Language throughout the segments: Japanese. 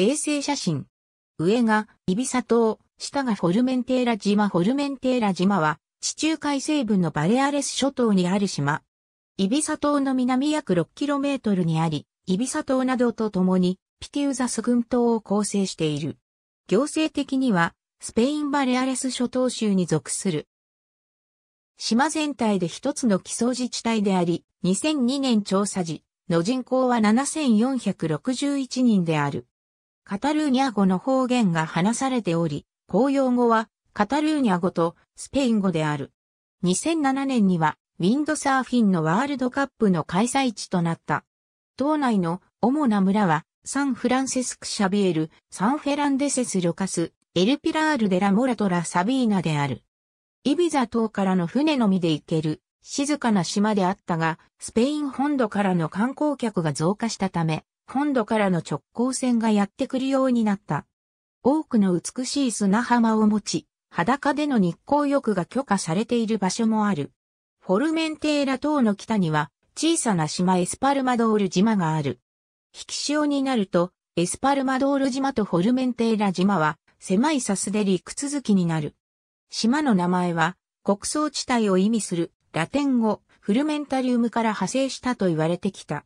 衛星写真。上がイビサ島、下がフォルメンテーラ島。フォルメンテーラ島は地中海西部のバレアレス諸島にある島。イビサ島の南約 6km にあり、イビサ島などと共にピテウザス群島を構成している。行政的にはスペインバレアレス諸島州に属する。島全体で一つの基礎自治体であり、2002年調査時の人口は7461人である。カタルーニャ語の方言が話されており、公用語はカタルーニャ語とスペイン語である。2007年にはウィンドサーフィンのワールドカップの開催地となった。島内の主な村はサンフランセスク・シャビエル、サンフェランデセス・ロカス、エルピラール・デラ・モラトラ・サビーナである。イビザ島からの船のみで行ける静かな島であったが、スペイン本土からの観光客が増加したため、本土からの直行船がやってくるようになった。多くの美しい砂浜を持ち、裸での日光浴が許可されている場所もある。フォルメンテーラ島の北には小さな島エスパルマドール島がある。引き潮になると、エスパルマドール島とフォルメンテーラ島は狭いサスで陸続きになる。島の名前は国葬地帯を意味するラテン語フルメンタリウムから派生したと言われてきた。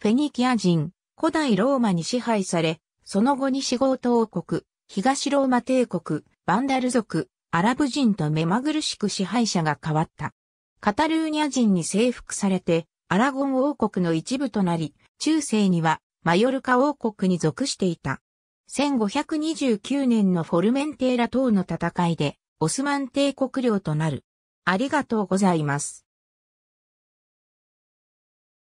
フェニキア人、古代ローマに支配され、その後西ゴート王国、東ローマ帝国、バンダル族、アラブ人と目まぐるしく支配者が変わった。カタルーニャ人に征服されて、アラゴン王国の一部となり、中世にはマヨルカ王国に属していた。1529年のフォルメンテーラ等の戦いで、オスマン帝国領となる。ありがとうございます。